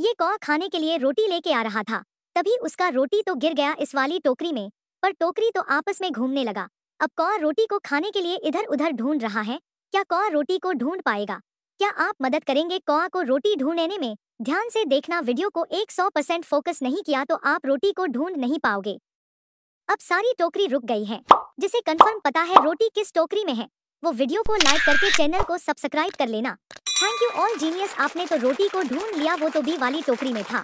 ये कौ खाने के लिए रोटी लेके आ रहा था तभी उसका रोटी तो गिर गया इस वाली टोकरी में पर टोकरी तो आपस में घूमने लगा अब कौ रोटी को खाने के लिए इधर उधर ढूंढ रहा है क्या कौ रोटी को ढूंढ पाएगा क्या आप मदद करेंगे कौ को रोटी ढूंढने में ध्यान से देखना वीडियो को 100 परसेंट फोकस नहीं किया तो आप रोटी को ढूंढ नहीं पाओगे अब सारी टोकरी रुक गई है जिसे कंफर्म पता है रोटी किस टोकरी में है वो वीडियो को लाइक करके चैनल को सब्सक्राइब कर लेना थैंक यू ऑल जीनियस आपने तो रोटी को ढूंढ लिया वो तो बी वाली टोकरी में था